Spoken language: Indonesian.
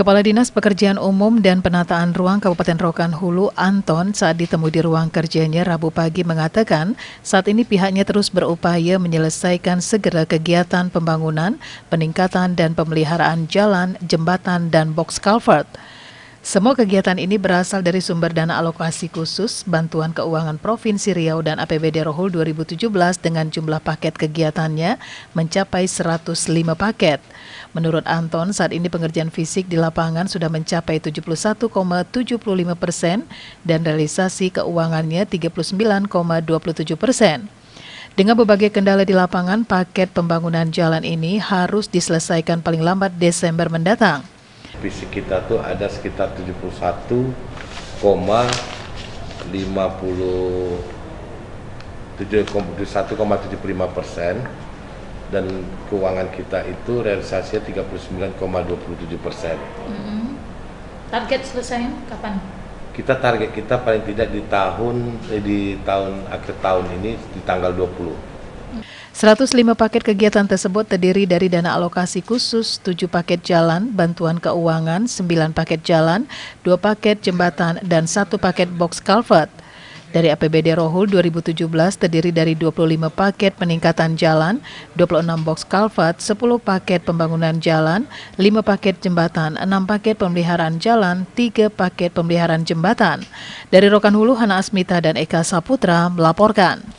Kepala Dinas Pekerjaan Umum dan Penataan Ruang Kabupaten Rokan Hulu Anton saat ditemui di ruang kerjanya Rabu pagi mengatakan saat ini pihaknya terus berupaya menyelesaikan segera kegiatan pembangunan, peningkatan dan pemeliharaan jalan, jembatan, dan box culvert. Semua kegiatan ini berasal dari sumber dana alokasi khusus Bantuan Keuangan Provinsi Riau dan APBD Rohul 2017 dengan jumlah paket kegiatannya mencapai 105 paket. Menurut Anton, saat ini pengerjaan fisik di lapangan sudah mencapai 71,75 persen dan realisasi keuangannya 39,27 persen. Dengan berbagai kendala di lapangan, paket pembangunan jalan ini harus diselesaikan paling lambat Desember mendatang fisik kita tuh ada sekitar 71,75 persen dan keuangan kita itu realisasinya 39,27 persen. Mm -hmm. Target selesai kapan? Kita target kita paling tidak di tahun eh, di tahun akhir tahun ini di tanggal 20. 105 paket kegiatan tersebut terdiri dari dana alokasi khusus 7 paket jalan, bantuan keuangan 9 paket jalan, 2 paket jembatan, dan 1 paket box culvert. Dari APBD Rohul 2017 terdiri dari 25 paket peningkatan jalan, 26 box culvert, 10 paket pembangunan jalan, 5 paket jembatan, 6 paket pemeliharaan jalan, 3 paket pemeliharaan jembatan. Dari Rokan Hulu, Hana Asmita dan Eka Saputra melaporkan.